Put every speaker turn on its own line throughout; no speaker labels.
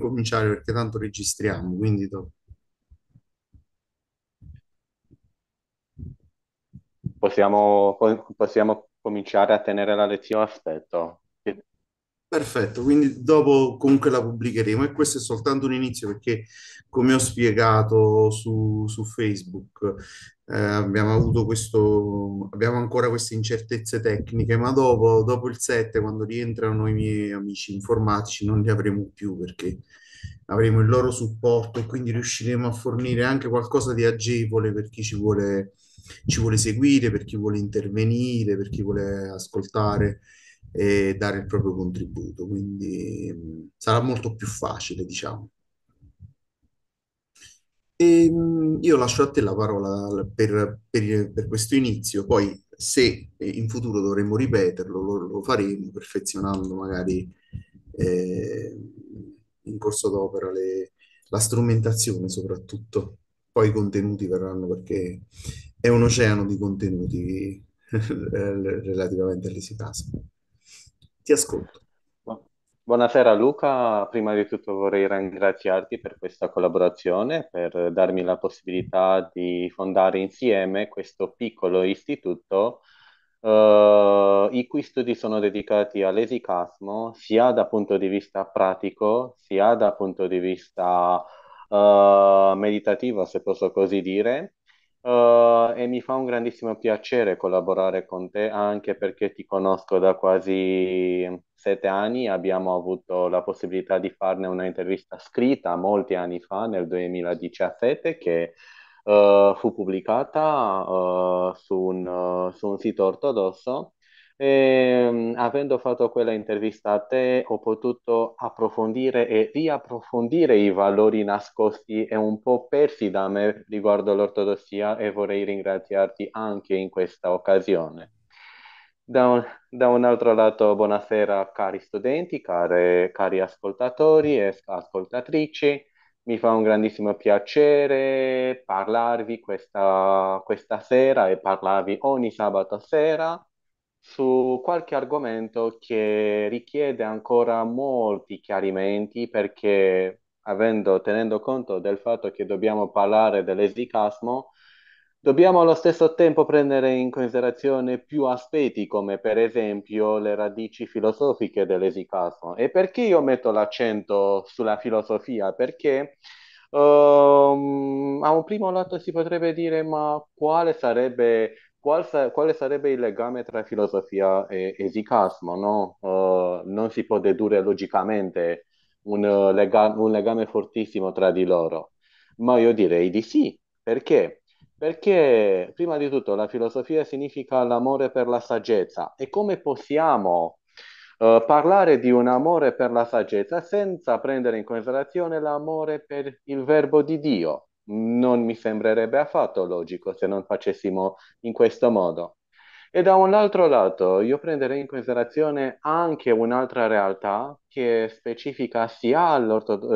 cominciare perché tanto registriamo, quindi dopo.
Possiamo, possiamo cominciare a tenere la lezione aspetto.
Perfetto, quindi dopo comunque la pubblicheremo e questo è soltanto un inizio perché come ho spiegato su, su Facebook eh, abbiamo avuto questo, abbiamo ancora queste incertezze tecniche, ma dopo, dopo il 7, quando rientrano i miei amici informatici, non li avremo più perché avremo il loro supporto e quindi riusciremo a fornire anche qualcosa di agevole per chi ci vuole, ci vuole seguire, per chi vuole intervenire, per chi vuole ascoltare e dare il proprio contributo. Quindi mm, sarà molto più facile, diciamo. E, ehm, io lascio a te la parola per, per, per, questo inizio, poi se in futuro dovremo ripeterlo, lo, lo faremo perfezionando magari eh, in corso d'opera la strumentazione soprattutto. Poi i contenuti verranno perché è un oceano di contenuti eh, relativamente all'Easy Ti ascolto.
Buonasera Luca, prima di tutto vorrei ringraziarti per questa collaborazione, per darmi la possibilità di fondare insieme questo piccolo istituto eh, i cui studi sono dedicati all'esicasmo sia dal punto di vista pratico sia dal punto di vista eh, meditativo, se posso così dire. Uh, e mi fa un grandissimo piacere collaborare con te anche perché ti conosco da quasi sette anni abbiamo avuto la possibilità di farne un'intervista scritta molti anni fa, nel 2017, che uh, fu pubblicata uh, su, un, eh, su, un, sito ortodosso. E, um, avendo fatto quella intervista a te, ho potuto approfondire e riapprofondire i valori nascosti e un po' persi da me riguardo l'ortodossia e vorrei ringraziarti anche in questa occasione. Da un, da un, altro lato, buonasera cari studenti, care, cari ascoltatori e ascoltatrici. Mi fa un grandissimo piacere parlarvi questa, questa sera e parlarvi ogni sabato sera su qualche argomento che richiede ancora molti chiarimenti perché avendo, tenendo conto del fatto che dobbiamo parlare dell'esicasmo, Dobbiamo allo stesso tempo prendere in considerazione più aspetti come per esempio le radici filosofiche dell'esicasmo. E perché io metto l'accento sulla filosofia? Perché um, a un primo lato si potrebbe dire ma quale sarebbe, qual sa- quale sarebbe il legame tra filosofia e esicasmo? No? Uh, non si può dedurre logicamente un, lega- un legame fortissimo tra di loro, ma io direi di sì. Perché? Perché prima di tutto la filosofia significa l'amore per la saggezza e come possiamo uh, parlare di un amore per la saggezza senza prendere in considerazione l'amore per il verbo di Dio? Non mi sembrerebbe affatto logico se non facessimo in questo modo. E da un altro lato, io prenderei in considerazione anche un'altra realtà che è specifica sia,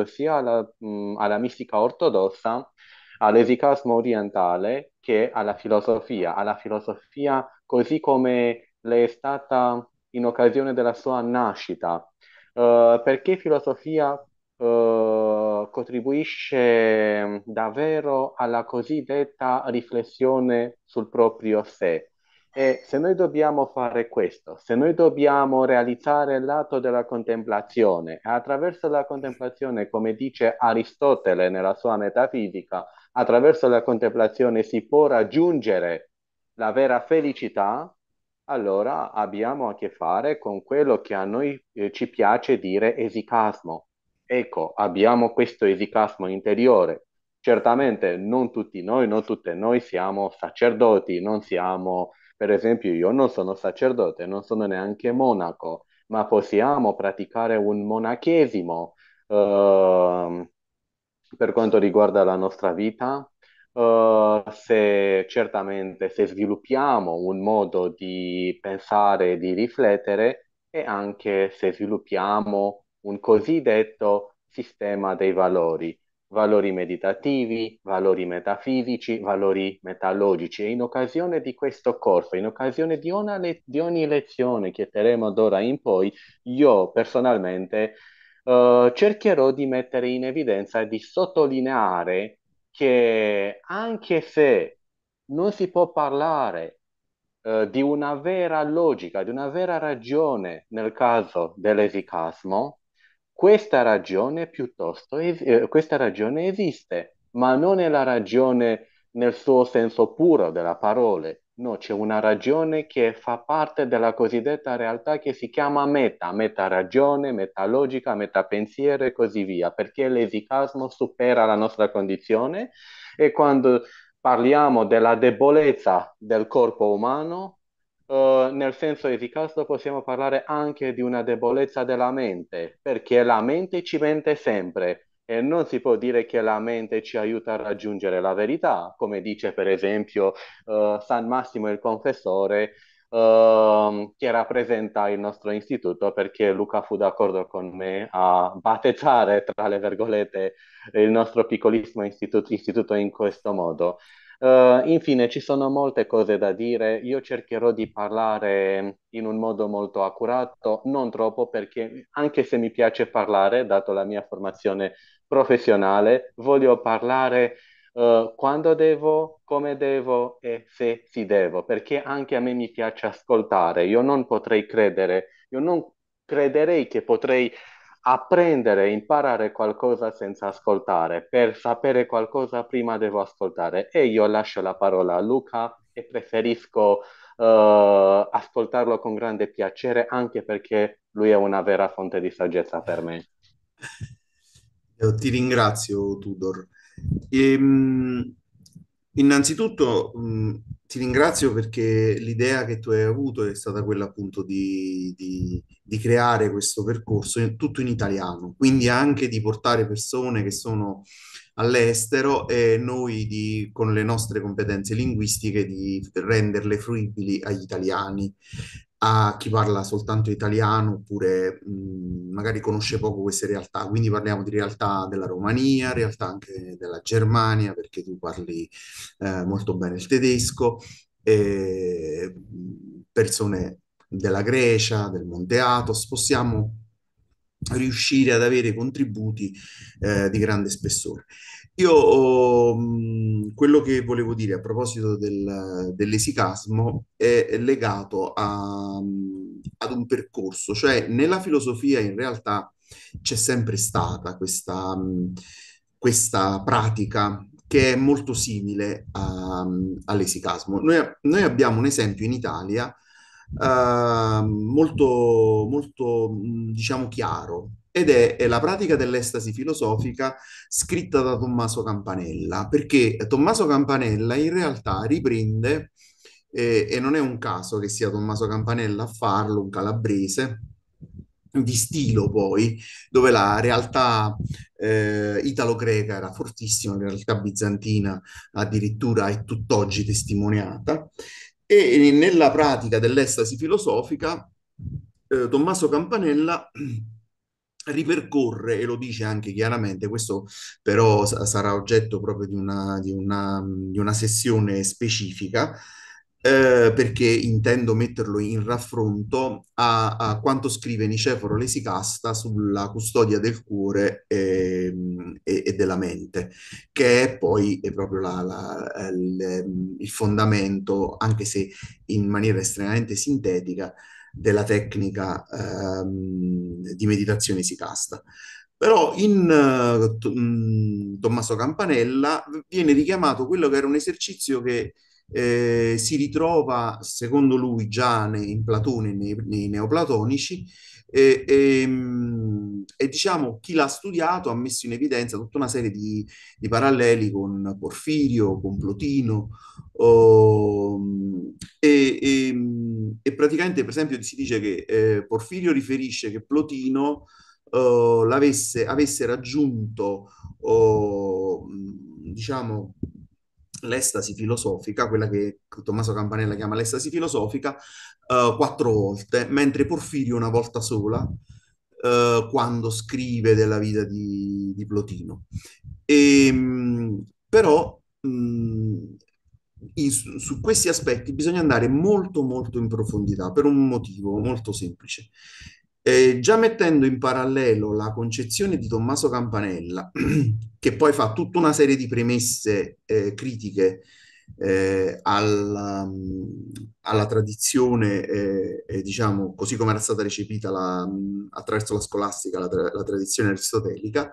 sia alla, mh, mm, alla mistica ortodossa, all'esicasmo orientale che alla filosofia, alla filosofia così come le è stata in occasione della sua nascita. Uh, perché filosofia uh, contribuisce davvero alla cosiddetta riflessione sul proprio sé. E se noi dobbiamo fare questo, se noi dobbiamo realizzare l'atto della contemplazione, e attraverso la contemplazione, come dice Aristotele nella sua metafisica, attraverso la contemplazione si può raggiungere la vera felicità, allora abbiamo a che fare con quello che a noi eh, ci piace dire esicasmo. Ecco, abbiamo questo esicasmo interiore. Certamente non tutti noi, non tutte noi siamo sacerdoti, non siamo, per esempio io non sono sacerdote, non sono neanche monaco, ma possiamo praticare un monachesimo. Eh, per quanto riguarda la nostra vita, uh, se certamente se sviluppiamo un modo di pensare, di riflettere e anche se sviluppiamo un cosiddetto sistema dei valori, valori meditativi, valori metafisici, valori metalogici. E in occasione di questo corso, in occasione di, le- di ogni lezione che terremo d'ora in poi, io personalmente eh, cercherò di mettere in evidenza e di sottolineare che anche se non si può parlare eh, di una vera logica, di una vera ragione nel caso dell'esicasmo, questa ragione piuttosto es- eh, questa ragione esiste, ma non è la ragione nel suo senso puro della parola, No, c'è una ragione che fa parte della cosiddetta realtà che si chiama meta, meta ragione, meta logica, meta pensiero e così via, perché l'esicasmo supera la nostra condizione e quando parliamo della debolezza del corpo umano, Uh, nel senso esicasto possiamo parlare anche di una debolezza della mente, perché la mente ci mente sempre. E non si può dire che la mente ci aiuta a raggiungere la verità, come dice per esempio uh, San Massimo il Confessore, uh, che rappresenta il nostro istituto, perché Luca fu d'accordo con me a battezzare, tra le virgolette, il nostro piccolissimo istituto, istituto in questo modo. Uh, infine, ci sono molte cose da dire. Io cercherò di parlare in un modo molto accurato, non troppo, perché anche se mi piace parlare, dato la mia formazione professionale, voglio parlare uh, quando devo, come devo e se si devo, perché anche a me mi piace ascoltare, io non potrei credere, io non crederei che potrei apprendere, imparare qualcosa senza ascoltare, per sapere qualcosa prima devo ascoltare e io lascio la parola a Luca e preferisco uh, ascoltarlo con grande piacere anche perché lui è una vera fonte di saggezza per me.
Eh, ti ringrazio Tudor. Ehm, innanzitutto mm, ti ringrazio perché l'idea che tu hai avuto è stata quella appunto di, di, di creare questo percorso in, tutto in italiano, quindi anche di portare persone che sono all'estero e noi di, con le nostre competenze linguistiche di renderle fruibili agli italiani a chi parla soltanto italiano oppure mh, mhmm, magari conosce poco queste realtà. Quindi parliamo di realtà della Romania, realtà anche della Germania, perché tu parli eh, molto bene il tedesco, e mhmm, persone della Grecia, del Monte Athos, possiamo riuscire ad avere contributi eh, di grande spessore. Io quello che volevo dire a proposito del, dell'esicasmo è legato a, ad un percorso, cioè nella filosofia in realtà c'è sempre stata questa, questa pratica che è molto simile a, all'esicasmo. Noi, noi, abbiamo un esempio in Italia eh, molto, molto, diciamo, chiaro ed è, la pratica dell'estasi filosofica scritta da Tommaso Campanella, perché Tommaso Campanella in realtà riprende, eh, e non è un caso che sia Tommaso Campanella a farlo, un calabrese, di stilo poi, dove la realtà eh, italo-greca era fortissima, la realtà bizantina addirittura è tutt'oggi testimoniata, e nella pratica dell'estasi filosofica eh, Tommaso Campanella ripercorre, e lo dice anche chiaramente, questo però sarà oggetto proprio di una, di una, di una sessione specifica, eh, perché intendo metterlo in raffronto a, a, quanto scrive Niceforo Lesicasta sulla custodia del cuore e, ehm, e, e della mente, che è poi è proprio la, la, il, il fondamento, anche se in maniera estremamente sintetica, della tecnica ehm, di meditazione sicasta. Però in eh, t- mh, mm, Tommaso Campanella viene richiamato quello che era un esercizio che eh, si ritrova, secondo lui, già nei, in Platone, nei, nei neoplatonici, e, e, ehm, e, diciamo chi l'ha studiato ha messo in evidenza tutta una serie di, di paralleli con Porfirio, con Plotino oh, e, ehm, e, praticamente per esempio si dice che eh, Porfirio riferisce che Plotino eh, avesse raggiunto oh, diciamo l'estasi filosofica, quella che Tommaso Campanella chiama l'estasi filosofica, uh, quattro volte, mentre Porfirio una volta sola, eh, quando scrive della vita di, di Plotino. E, ehm, però mh, mm, in, su questi aspetti bisogna andare molto molto in profondità per un motivo molto semplice. Eh, già mettendo in parallelo la concezione di Tommaso Campanella, che poi fa tutta una serie di premesse eh, critiche eh, alla, mm, alla, tradizione, eh, diciamo, così come era stata recepita la, mm, attraverso la scolastica, la, tra, la tradizione aristotelica,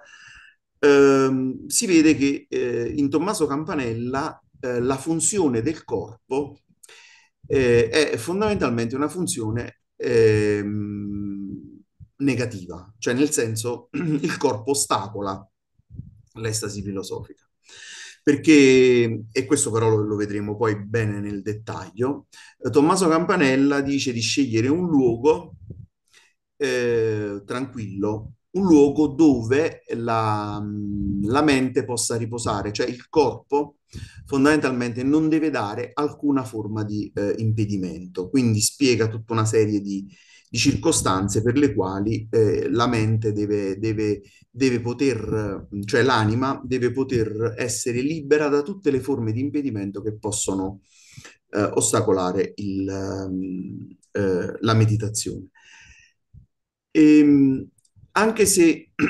ehm, si vede che eh, in Tommaso Campanella eh, la funzione del corpo è fondamentalmente una funzione ehm, negativa, cioè nel senso il corpo ostacola l'estasi filosofica. Perché, e questo però lo, lo vedremo poi bene nel dettaglio, eh, Tommaso Campanella dice di scegliere un luogo eh, tranquillo, un luogo dove la, la mente possa riposare, cioè il corpo fondamentalmente non deve dare alcuna forma di eh, impedimento. Quindi spiega tutta una serie di di circostanze per le quali eh, la mente deve, deve, deve poter, cioè l'anima deve poter essere libera da tutte le forme di impedimento che possono eh, ostacolare il, ehm, eh, la meditazione. E, ehm, anche se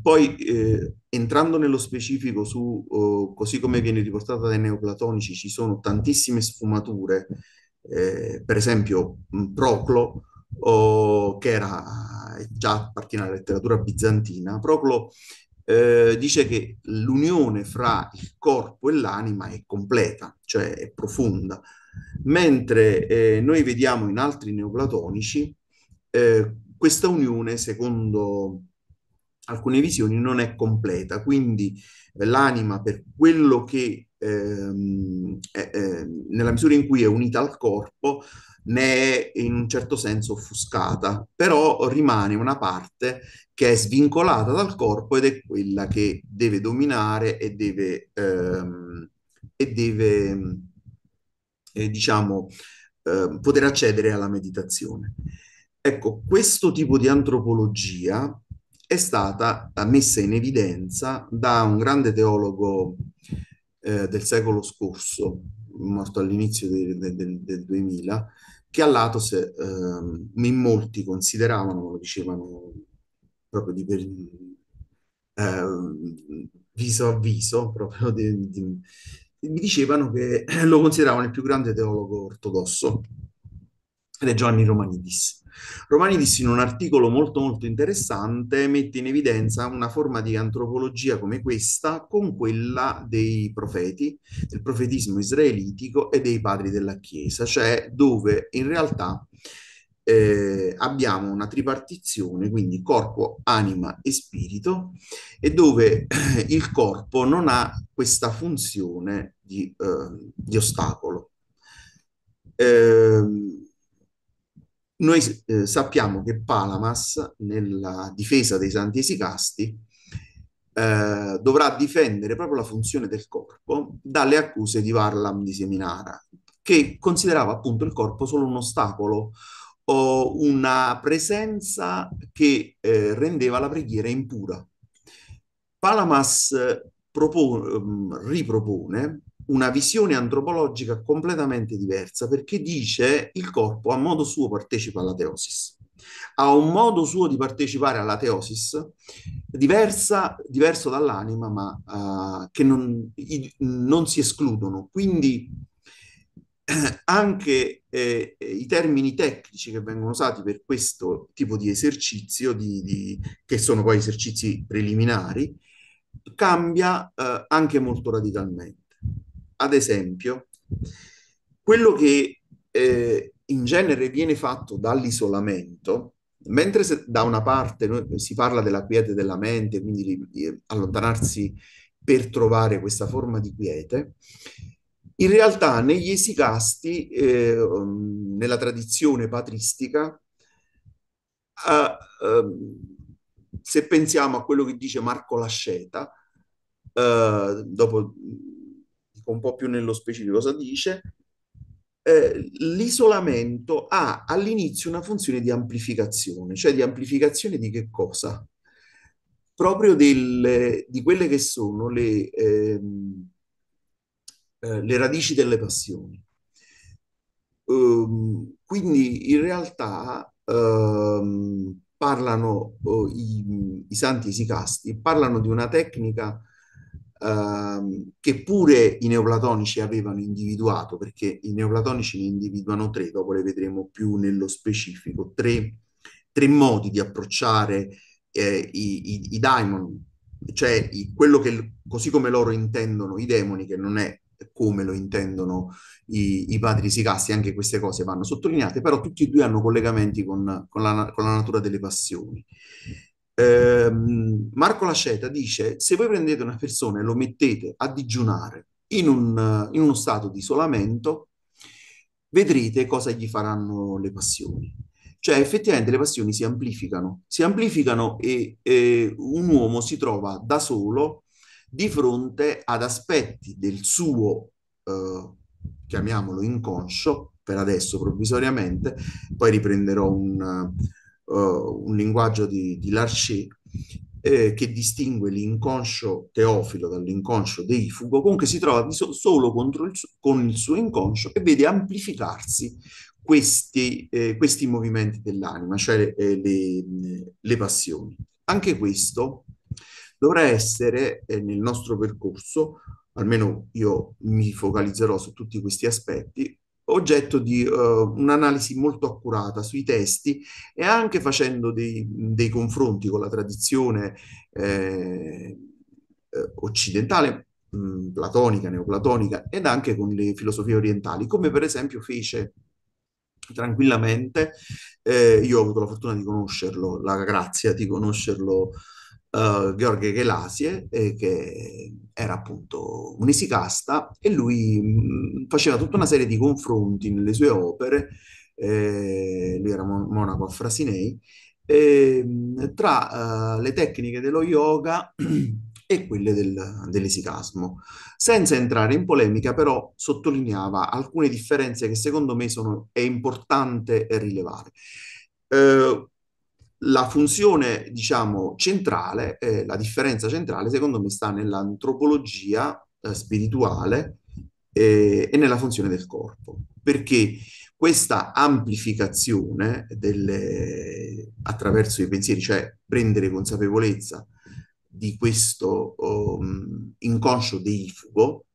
poi eh, entrando nello specifico su, oh, così come viene riportata dai neoplatonici, ci sono tantissime sfumature, eh, per esempio Proclo che era eh, già appartiene alla letteratura bizantina, Proclo eh, dice che l'unione fra il corpo e l'anima è completa, cioè è profonda, mentre eh, noi vediamo in altri neoplatonici eh, questa unione, secondo alcune visioni, non è completa, quindi eh, l'anima per quello che ehm, è, è, ehm, nella misura in cui è unita al corpo, ne è in un certo senso offuscata, però rimane una parte che è svincolata dal corpo ed è quella che deve dominare e deve, ehm, e deve eh, diciamo, eh, poter accedere alla meditazione. Ecco, questo tipo di antropologia è stata eh, messa in evidenza da un grande teologo eh, del secolo scorso, morto all'inizio del, del, del 2000, che all'Atos eh, in molti consideravano, dicevano proprio di, per, eh, viso a viso, proprio di, di, mi dicevano che lo consideravano il più grande teologo ortodosso, ed è Giovanni Romanidis. Romani disse in un articolo molto molto interessante, mette in evidenza una forma di antropologia come questa con quella dei profeti, del profetismo israelitico e dei padri della Chiesa, cioè dove in realtà eh, abbiamo una tripartizione, quindi corpo, anima e spirito, e dove eh, il corpo non ha questa funzione di, eh, di ostacolo. Eh, noi eh, sappiamo che Palamas, nella difesa dei santi esicasti, eh, dovrà difendere proprio la funzione del corpo dalle accuse di Varlam di Seminara, che considerava appunto il corpo solo un ostacolo o una presenza che eh, rendeva la preghiera impura. Palamas eh, propone, ehm, ripropone una visione antropologica completamente diversa perché dice il corpo a modo suo partecipa alla teosis, ha un modo suo di partecipare alla teosis diversa, diverso dall'anima ma uh, che non, i, non, si escludono. Quindi anche eh, i termini tecnici che vengono usati per questo tipo di esercizio, di, di, che sono poi esercizi preliminari, cambia eh, anche molto radicalmente ad esempio, quello che eh, in genere viene fatto dall'isolamento, mentre se, da una parte noi, si parla della quiete della mente, quindi di, di allontanarsi per trovare questa forma di quiete, in realtà negli esicasti, eh, um, nella tradizione patristica, eh, se pensiamo a quello che dice Marco Lasceta, eh, dopo specifico, un po' più nello specifico. Cosa dice? Eh, l'isolamento ha all'inizio una funzione di amplificazione, cioè di amplificazione di che cosa? Proprio del, di quelle che sono le, ehm, eh, le radici delle passioni. Um, quindi in realtà um, parlano oh, i, i santi esicasti, parlano di una tecnica Ehm, che pure i neoplatonici avevano individuato, perché i neoplatonici ne individuano tre, dopo le vedremo più nello specifico, tre, tre modi di approcciare eh, i, i, i, daimon, cioè i, quello che, così come loro intendono i demoni, che non è come lo intendono i, i padri sicasti, anche queste cose vanno sottolineate, però tutti e due hanno collegamenti con, con, la, con la, natura delle passioni ehm, Marco Lasceta dice se voi prendete una persona e lo mettete a digiunare in, un, in uno stato di isolamento, vedrete cosa gli faranno le passioni. Cioè, effettivamente le passioni si amplificano, si amplificano e, e un uomo si trova da solo di fronte ad aspetti del suo, eh, chiamiamolo inconscio, per adesso provvisoriamente, poi riprenderò un, eh, un linguaggio di, di Larcher eh, che distingue l'inconscio teofilo dall'inconscio deifugo, comunque si trova so- solo il con il suo inconscio e vede amplificarsi questi, eh, questi movimenti dell'anima, cioè eh, le, le, passioni. Anche questo dovrà essere eh, nel nostro percorso, almeno io mi focalizzerò su tutti questi aspetti, oggetto di uh, un'analisi molto accurata sui testi e anche facendo dei, dei confronti con la tradizione eh, eh occidentale, mh, mm, platonica, neoplatonica ed anche con le filosofie orientali, come per esempio fece tranquillamente, eh, io ho avuto la fortuna di conoscerlo, la grazia di conoscerlo uh, eh, Gheorghe Gelasie, eh, che era appunto un esicasta, e lui mh, mm, faceva tutta una serie di confronti nelle sue opere, eh, lui era mon- monaco a Frasinei, mm, eh, tra uh, le tecniche dello yoga e quelle del, dell'esicasmo. Senza entrare in polemica, però sottolineava alcune differenze che secondo me sono, è importante rilevare. Eh, la funzione, diciamo, centrale, eh, la differenza centrale, secondo me, sta nell'antropologia eh, spirituale eh, e nella funzione del corpo, perché questa amplificazione delle, attraverso i pensieri, cioè prendere consapevolezza di questo um, inconscio deifugo,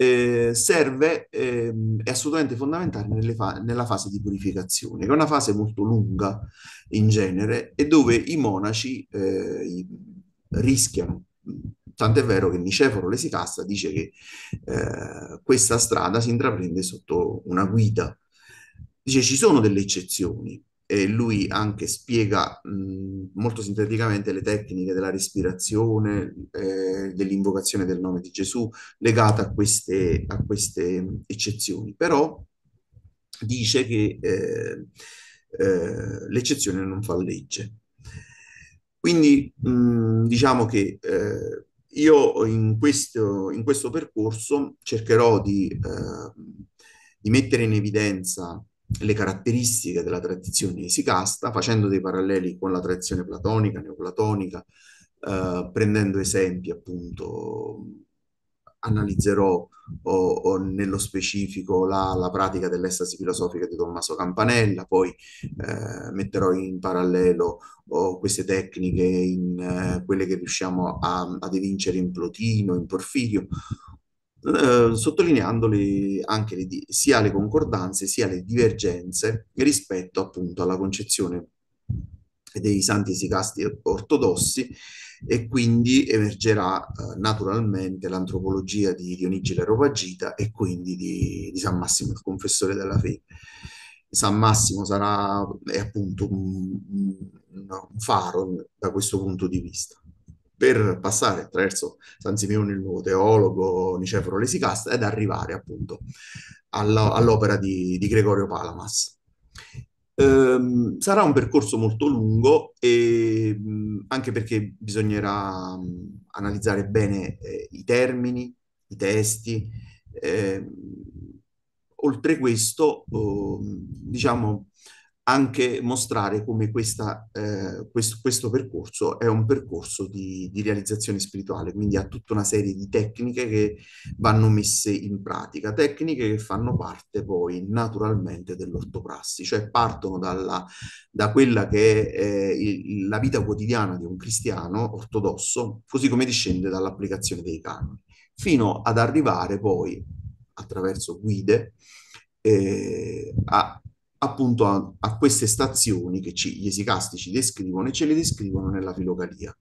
eh, serve, eh, è assolutamente fondamentale fa- nella fase di purificazione, che è una fase molto lunga in genere e dove i monaci eh, rischiano. Tant'è vero che Niceforo Lesicasta dice che eh, questa strada si intraprende sotto una guida. Dice ci sono delle eccezioni, eh, lui anche spiega mh, molto sinteticamente le tecniche della respirazione, eh, dell'invocazione del nome di Gesù, legata a queste, a queste eccezioni. Però dice che eh, eh, l'eccezione non fa legge. Quindi mh, diciamo che eh, io in questo, in questo, percorso cercherò di, eh, di mettere in evidenza le caratteristiche della tradizione esicasta, facendo dei paralleli con la tradizione platonica, neoplatonica, eh, prendendo esempi appunto analizzerò o, o nello specifico la, la, pratica dell'estasi filosofica di Tommaso Campanella, poi eh, metterò in parallelo oh, queste tecniche in eh, quelle che riusciamo a, ad evincere in Plotino, in Porfirio, eh, sottolineandoli anche le, sia le concordanze sia le divergenze rispetto appunto alla concezione dei santi sicasti ortodossi e quindi emergerà eh, naturalmente l'antropologia di Dionigi Areopagita e quindi di, di, San Massimo il confessore della fede. San Massimo sarà appunto un, un faro da questo punto di vista per passare attraverso San Simeone il nuovo teologo, Niceforo Lesicasta ed arrivare appunto alla, all'opera di, di, Gregorio Palamas. Ehm, sarà un percorso molto lungo e, anche perché bisognerà mh, analizzare bene eh, i termini, i testi. Eh, oltre questo, eh, diciamo, anche mostrare come questa, eh, questo, questo, percorso è un percorso di, di, realizzazione spirituale, quindi ha tutta una serie di tecniche che vanno messe in pratica, tecniche che fanno parte poi naturalmente dell'ortoprassi, cioè partono dalla, da quella che è eh, la vita quotidiana di un cristiano ortodosso, così come discende dall'applicazione dei canoni, fino ad arrivare poi attraverso guide eh, a appunto a, a queste stazioni che ci, gli esicasti ci descrivono e ce le descrivono nella filocalia.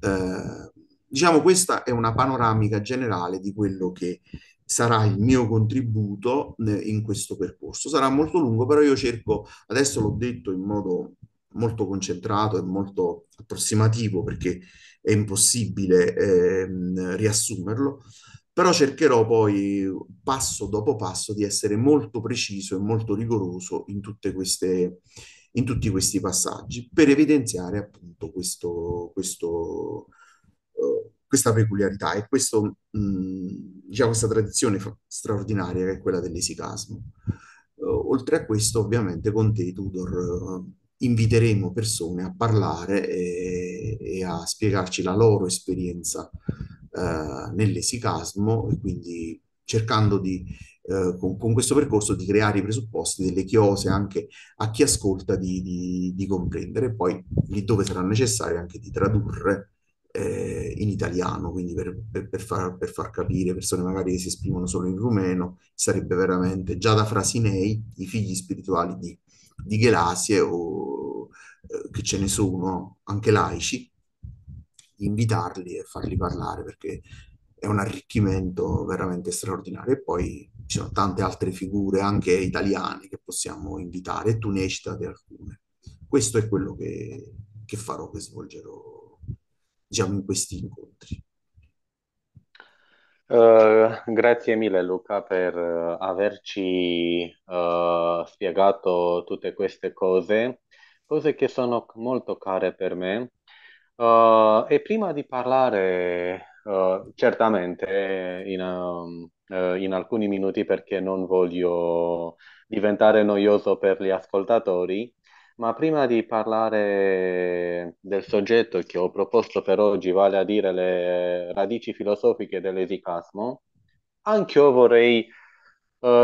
Eh, diciamo questa è una panoramica generale di quello che sarà il mio contributo eh, in questo percorso. Sarà molto lungo, però io cerco, adesso l'ho detto in modo molto concentrato e molto approssimativo perché è impossibile eh, riassumerlo, però cercherò poi passo dopo passo di essere molto preciso e molto rigoroso in, tutte queste, in tutti questi passaggi per evidenziare appunto questo, questo, uh, questa peculiarità e questo, mh, mm, diciamo, questa tradizione straordinaria che è quella dell'esicasmo. Uh, eh, oltre a questo ovviamente con te Tudor uh, inviteremo persone a parlare e, e a spiegarci la loro esperienza eh, nell'esicasmo e quindi cercando di, eh, con, con, questo percorso di creare i presupposti delle chiose anche a chi ascolta di, di, di comprendere e poi lì dove sarà necessario anche di tradurre eh, in italiano, quindi per, per, per, far, per, far, capire persone magari che si esprimono solo in rumeno, sarebbe veramente già da Frasinei, i figli spirituali di, di Gelasie o eh, che ce ne sono anche laici, invitarli e farli parlare perché è un arricchimento veramente straordinario. E poi ci sono tante altre figure, anche italiane, che possiamo invitare, e tu ne hai citate alcune. Questo è quello che, che farò, che svolgerò, diciamo, in questi incontri.
Uh, grazie mille Luca per eh, averci uh, spiegato tutte queste cose, cose che sono molto care per me Uh, e prima di parlare, uh, certamente, in, um, uh, in, alcuni minuti perché non voglio diventare noioso per gli ascoltatori, ma prima di parlare del soggetto che ho proposto per oggi, vale a dire le radici filosofiche dell'esicasmo, anche io vorrei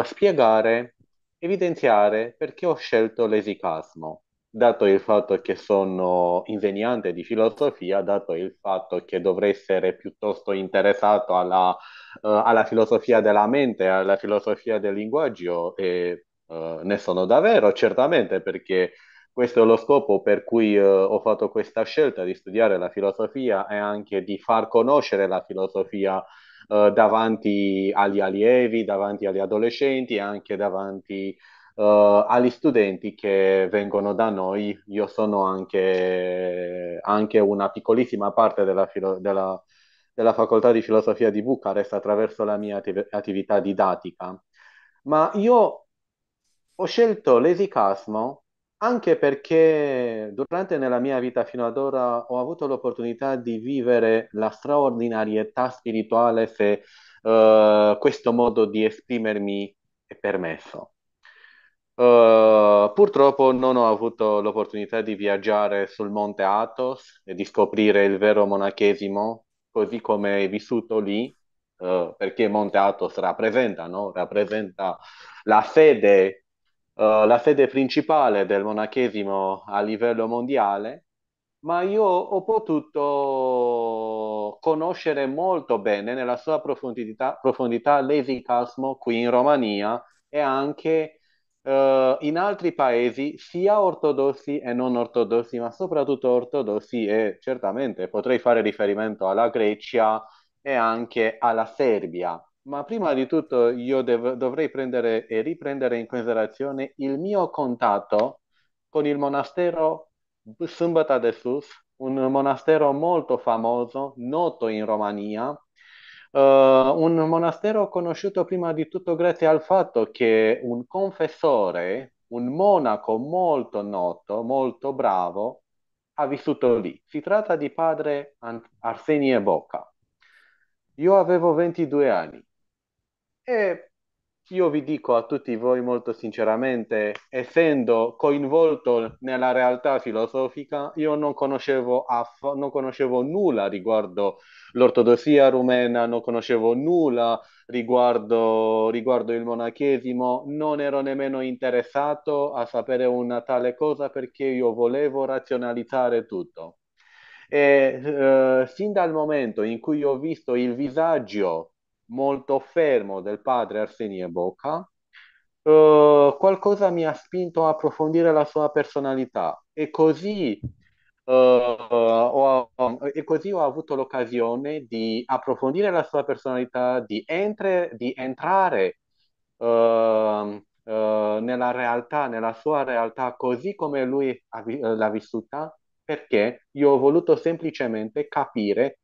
spiegare, evidenziare perché ho scelto l'esicasmo dato il fatto che sono insegnante di filosofia, dato il fatto che dovrei essere piuttosto interessato alla, uh, alla filosofia della mente, alla filosofia del linguaggio, e uh, ne sono davvero, certamente, perché questo è lo scopo per cui uh, ho fatto questa scelta di studiare la filosofia e anche di far conoscere la filosofia davanti agli allievi, davanti agli adolescenti e anche davanti uh, agli studenti che vengono da noi. Io sono anche, anche una piccolissima parte della, filo- della, della facoltà di filosofia di Bucarest attraverso la mia attiv- attività didattica. Ma io ho scelto l'esicasmo anche perché durante nella mia vita fino ad ora ho avuto l'opportunità di vivere la straordinarietà spirituale se uh, questo modo di esprimermi è permesso. Uh, purtroppo non ho avuto l'opportunità di viaggiare sul monte Athos e di scoprire il vero monachesimo così come è vissuto lì, uh, perché Monte Athos rappresenta, no? rappresenta la, fede, uh, eh, la sede principale del monachesimo a livello mondiale, ma io ho potuto conoscere molto bene nella sua profondità, profondità l'esicasmo qui in Romania e anche Uh, in altri paesi, sia ortodossi e non ortodossi, ma soprattutto ortodossi e certamente potrei fare riferimento alla Grecia e anche alla Serbia. Ma prima di tutto io dev- dovrei prendere e riprendere in considerazione il mio contatto con il monastero Sumbata de Sus, un monastero molto famoso, noto in Romania, Uh, un monastero conosciuto prima di tutto grazie al fatto che un confessore, un monaco molto noto, molto bravo, ha vissuto lì. Si tratta di padre Arsenie Bocca. Io avevo 22 anni e io vi dico a tutti voi molto sinceramente, essendo coinvolto nella realtà filosofica, io non conoscevo, aff- non conoscevo nulla riguardo l'ortodossia rumena, non conoscevo nulla riguardo, riguardo il monachesimo, non ero nemmeno interessato a sapere una tale cosa perché io volevo razionalizzare tutto. E eh, sin dal momento in cui ho visto il visaggio molto fermo del padre Arsenio Bocca, Uh, qualcosa mi ha spinto a approfondire la sua personalità e così, uh, ho, e così ho avuto l'occasione di approfondire la sua personalità, di, entre, di entrare uh, nella realtà, nella sua realtà, così come lui l'ha vissuta, perché io ho voluto semplicemente capire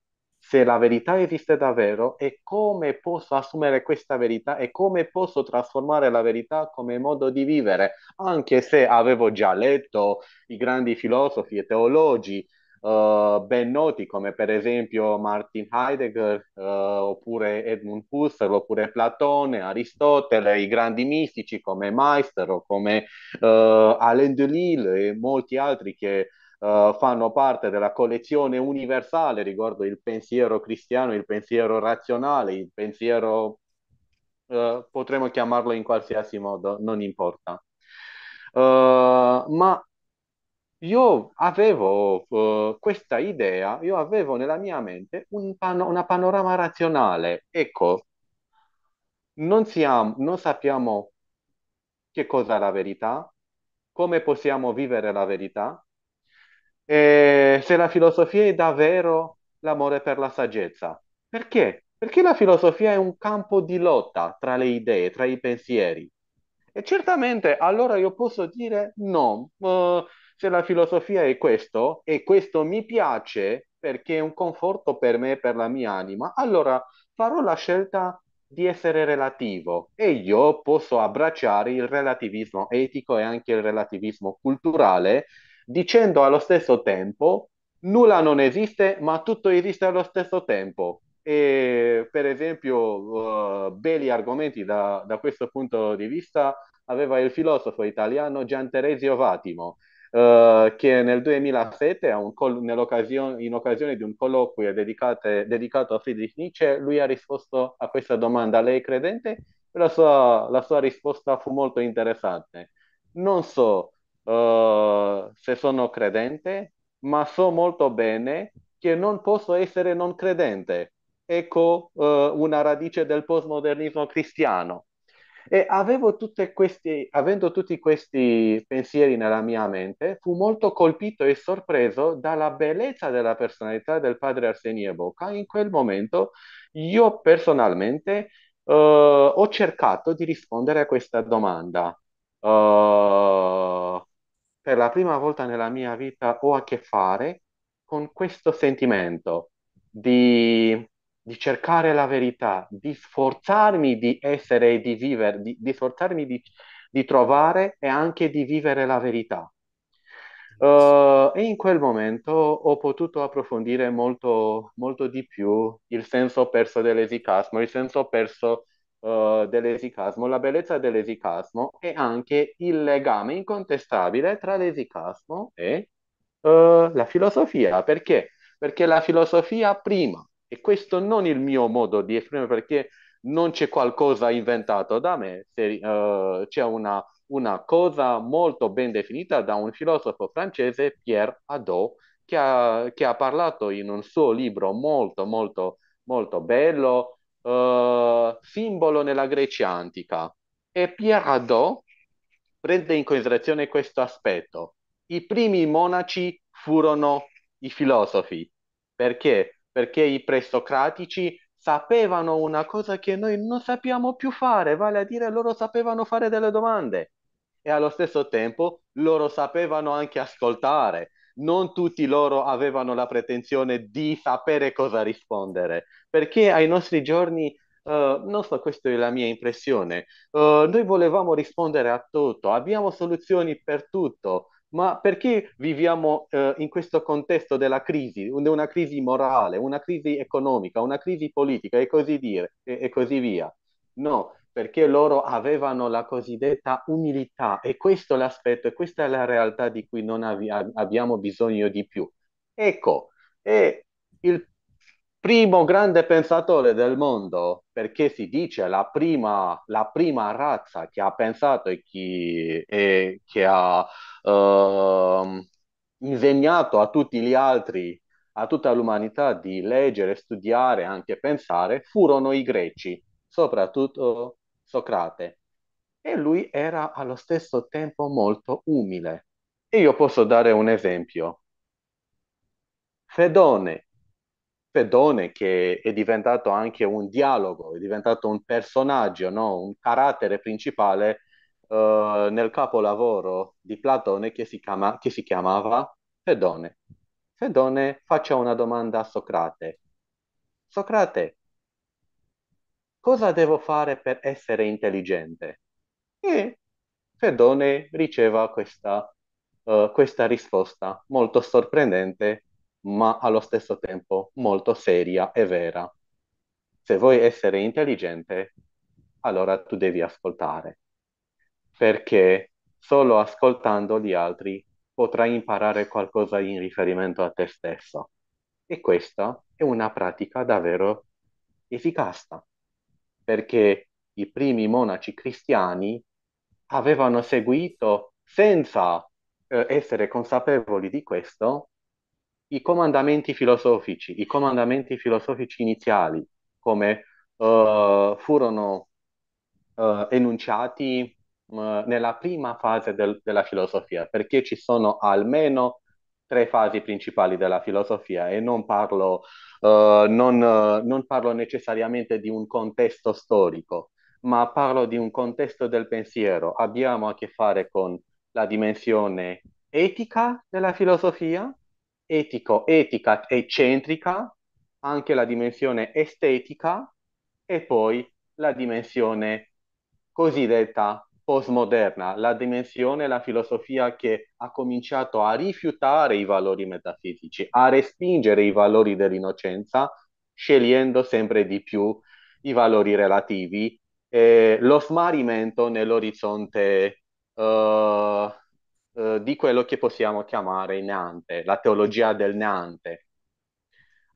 se la verità esiste davvero e come posso assumere questa verità e come posso trasformare la verità come modo di vivere, anche se avevo già letto i grandi filosofi e teologi uh, ben noti come per esempio Martin Heidegger uh, oppure Edmund Husserl oppure Platone, Aristotele, i grandi mistici come Meister o come uh, Alain Delille e molti altri che eh, fanno parte della collezione universale, riguardo il pensiero cristiano, il pensiero razionale, il pensiero, uh, potremmo chiamarlo in qualsiasi modo, non importa. Uh, ma io avevo uh, questa idea, io avevo nella mia mente un pano- una panorama razionale. Ecco, non, siamo, non sappiamo che cosa è la verità, come possiamo vivere la verità, eh, se la filosofia è davvero l'amore per la saggezza. Perché? Perché la filosofia è un campo di lotta tra le idee, tra i pensieri. E certamente allora io posso dire no, eh, se la filosofia è questo e questo mi piace perché è un conforto per me e per la mia anima, allora farò la scelta di essere relativo e io posso abbracciare il relativismo etico e anche il relativismo culturale dicendo allo stesso tempo nulla non esiste, ma tutto esiste allo stesso tempo. E per esempio, uh, eh, belli argomenti da, da, questo punto di vista aveva il filosofo italiano Gian Teresio Vatimo, uh, che nel 2007, occasione, in occasione di un colloquio dedicate, dedicato a Friedrich Nietzsche, lui ha risposto a questa domanda, lei è credente? La sua, la sua risposta fu molto interessante. Non so, eh, se sono credente, ma so molto bene che non posso essere non credente. Ecco uh, una radice del postmodernismo cristiano. E avevo tutte questi, avendo tutti questi pensieri nella mia mente, fu molto colpito e sorpreso dalla bellezza della personalità del padre Arsenio Bocca. In quel momento io personalmente uh, ho cercato di rispondere a questa domanda. Uh, per la prima volta nella mia vita ho a che fare con questo sentimento di, di cercare la verità, di sforzarmi di essere e di vivere, di, di sforzarmi di, di, trovare e anche di vivere la verità. Uh, e in quel momento ho potuto approfondire molto, molto di più il senso perso dell'esicasmo, il senso perso uh, dell'esicasmo, la bellezza dell'esicasmo e anche il legame incontestabile tra l'esicasmo e uh, la filosofia. Perché? Perché la filosofia prima, e questo non il mio modo di esprimere, perché non c'è qualcosa inventato da me, se, uh, c'è una, una, cosa molto ben definita da un filosofo francese, Pierre Hadot, che ha, che ha parlato in un suo libro molto, molto, molto bello, eh, simbolo nella Grecia antica. E Pierado prende in considerazione questo aspetto. I primi monaci furono i filosofi. Perché? Perché i presocratici sapevano una cosa che noi non sappiamo più fare, vale a dire loro sapevano fare delle domande e allo stesso tempo loro sapevano anche ascoltare, non tutti loro avevano la pretensione di sapere cosa rispondere, perché ai nostri giorni, uh, non so, questa è la mia impressione, uh, noi volevamo rispondere a tutto, abbiamo soluzioni per tutto, ma perché viviamo uh, in questo contesto della crisi, una crisi morale, una crisi economica, una crisi politica e così, dire, e, e così via? No, perché loro avevano la cosiddetta umilità e questo è l'aspetto e questa è la realtà di cui non avi- abbiamo bisogno di più. Ecco, è il primo grande pensatore del mondo, perché si dice la prima, la prima razza che ha pensato e, chi, e che ha uh, insegnato a tutti gli altri, a tutta l'umanità di leggere, studiare e anche pensare, furono i greci, soprattutto Socrate e lui era allo stesso tempo molto umile. E io posso dare un esempio. Fedone, Fedone che è diventato anche un dialogo, è diventato un personaggio, no? un carattere principale uh, nel capolavoro di Platone che si, chiama, che si chiamava Fedone. Fedone faccia una domanda a Socrate. Socrate, cosa devo fare per essere intelligente? E Fedone riceva questa, uh, questa risposta molto sorprendente, ma allo stesso tempo molto seria e vera. Se vuoi essere intelligente, allora tu devi ascoltare, perché solo ascoltando gli altri potrai imparare qualcosa in riferimento a te stesso. E questa è una pratica davvero efficace perché i primi monaci cristiani avevano seguito senza eh, essere consapevoli di questo i comandamenti filosofici, i comandamenti filosofici iniziali, come uh, furono uh, enunciati uh, nella prima fase del, della filosofia, perché ci sono almeno tre fasi principali della filosofia e non parlo, uh, non, uh, non parlo necessariamente di un contesto storico, ma parlo di un contesto del pensiero. Abbiamo a che fare con la dimensione etica della filosofia, etico, etica e centrica, anche la dimensione estetica e poi la dimensione cosiddetta postmoderna, la dimensione, la filosofia che ha cominciato a rifiutare i valori metafisici, a respingere i valori dell'innocenza, scegliendo sempre di più i valori relativi, e lo smarrimento nell'orizzonte uh, uh, di quello che possiamo chiamare neante, la teologia del neante.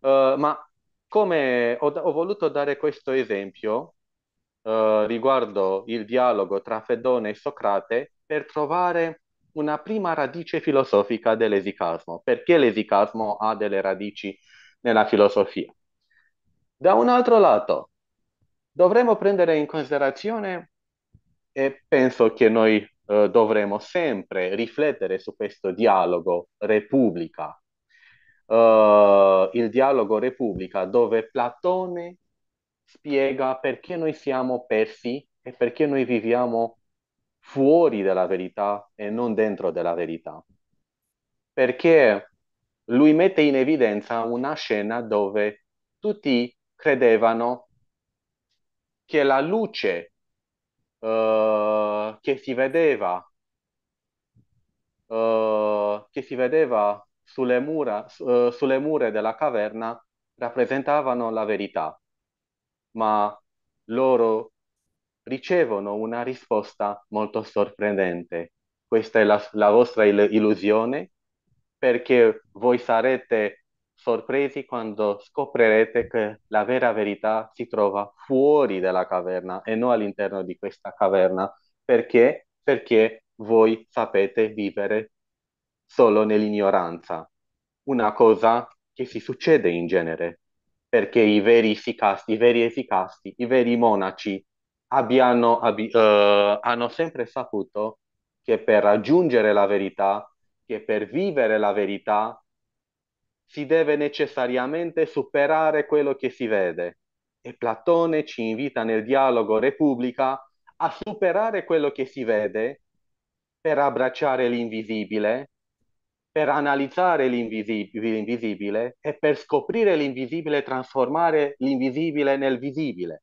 Uh, eh, ma come ho, ho voluto dare questo esempio, eh, riguardo il dialogo tra Fedone e Socrate per trovare una prima radice filosofica dell'esicasmo, perché l'esicasmo ha delle radici nella filosofia. Da un altro lato, dovremmo prendere in considerazione, e penso che noi eh, dovremo sempre riflettere su questo dialogo Repubblica, uh, il dialogo Repubblica dove Platone spiega perché noi siamo persi e perché noi viviamo fuori dalla verità e non dentro della verità. Perché lui mette in evidenza una scena dove tutti credevano che la luce uh, che si vedeva uh, che si vedeva sulle mura, uh, sulle mura della caverna rappresentavano la verità ma loro ricevono una risposta molto sorprendente. Questa è la, la vostra il- illusione perché voi sarete sorpresi quando scoprirete che la vera verità si trova fuori dalla caverna e non all'interno di questa caverna. Perché? Perché voi sapete vivere solo nell'ignoranza, una cosa che si succede in genere perché i veri efficaci, i veri, efficaci, i veri monaci abbiano, abbi- uh, hanno sempre saputo che per raggiungere la verità, che per vivere la verità, si deve necessariamente superare quello che si vede. E Platone ci invita nel dialogo Repubblica a superare quello che si vede per abbracciare l'invisibile, per analizzare l'invisibile e per scoprire l'invisibile trasformare l'invisibile nel visibile.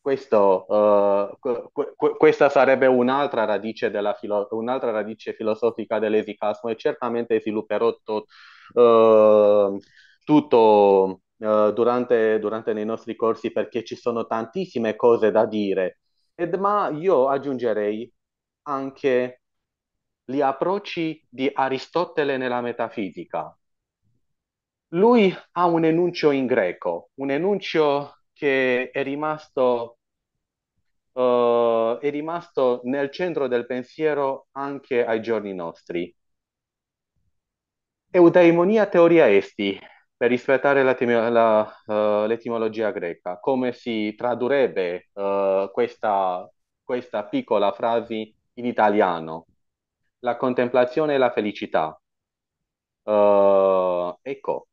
Questo, uh, que- que- questa sarebbe un'altra radice, filo- un'altra radice filosofica dell'esicasmo e certamente svilupperò to- uh, tutto uh, durante, durante i nostri corsi perché ci sono tantissime cose da dire. Ed, ma io aggiungerei anche gli approcci di Aristotele nella metafisica. Lui ha un enuncio in greco, un enuncio che è rimasto, uh, è rimasto nel centro del pensiero anche ai giorni nostri. Eudaimonia teoria esti, per rispettare la, la, uh, l'etimologia greca, come si tradurrebbe uh, eh, questa, questa piccola frase in italiano? la contemplazione e la felicità. Uh, ecco,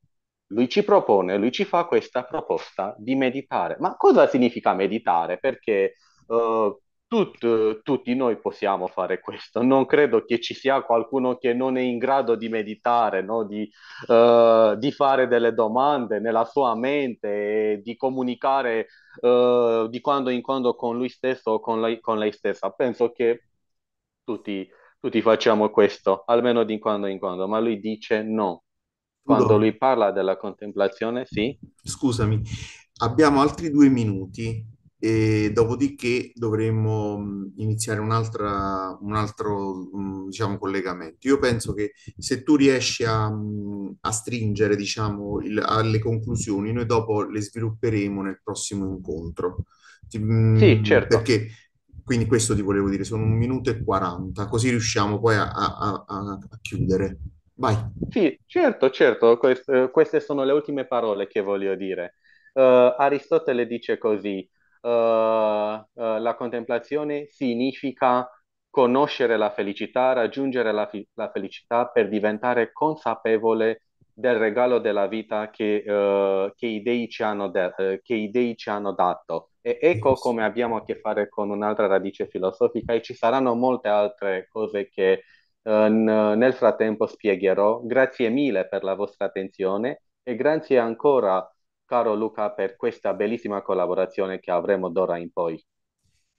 lui ci propone, lui ci fa questa proposta di meditare. Ma cosa significa meditare? Perché uh, tut, tutti noi possiamo fare questo. Non credo che ci sia qualcuno che non è in grado di meditare, no? di, uh, di, fare delle domande nella sua mente, di comunicare uh, di quando in quando con lui stesso o con lei, con lei stessa. Penso che tutti tutti facciamo questo, almeno di quando in quando, ma lui dice no. Quando lui parla della contemplazione, sì.
Scusami, abbiamo altri due minuti e dopodiché dovremmo mm, iniziare un altro mm, diciamo, collegamento. Io penso che se tu riesci a, mm, a stringere diciamo, il, alle conclusioni, noi dopo le svilupperemo nel prossimo incontro. sì, certo. Perché quindi questo ti volevo dire, sono un minuto e 40, così riusciamo poi a, a, a, a chiudere. Vai.
Sì, certo, certo, eh, queste sono le ultime parole che voglio dire. Uh, Aristotele dice così, uh, uh, la contemplazione significa conoscere la felicità, raggiungere la, fi- la felicità per diventare consapevole del regalo della vita che, uh, che, i, dei ci hanno de- eh, che i dei ci hanno dato. E ecco come abbiamo a che fare con un'altra radice filosofica e ci saranno molte altre cose che uh, n- nel frattempo spiegherò. Grazie mille per la vostra attenzione e grazie ancora, caro Luca, per questa bellissima collaborazione che avremo d'ora in poi.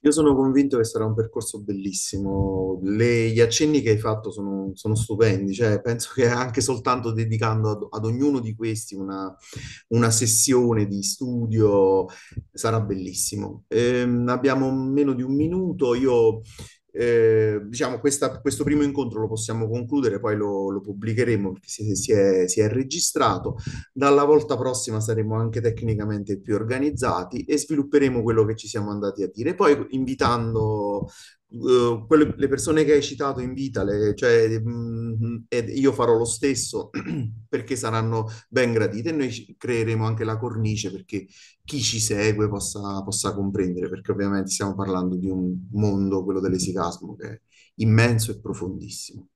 Io sono convinto che sarà un percorso bellissimo. Le- gli accenni che hai fatto sono, sono stupendi, cioè, penso che anche soltanto dedicando ad, ad ognuno di questi una, una, sessione di studio sarà bellissimo. Ehm, abbiamo meno di un minuto, io eh, diciamo questa, questo primo incontro lo possiamo concludere, poi lo, lo pubblicheremo perché si, si, è, si, è, registrato. Dalla volta prossima saremo anche tecnicamente più organizzati e svilupperemo quello che ci siamo andati a dire. Poi invitando eh, quelle, le persone che hai citato in vita, cioè, mh, mm, io farò lo stesso perché saranno ben gradite e noi creeremo anche la cornice perché chi ci segue possa, possa comprendere, perché ovviamente stiamo parlando di un mondo, quello dell'esicasmo, che è immenso e profondissimo.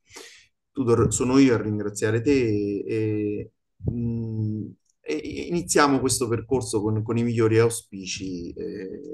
Tudor, sono io a ringraziare te e, mh, mm, e iniziamo questo percorso con, con i migliori auspici. Eh.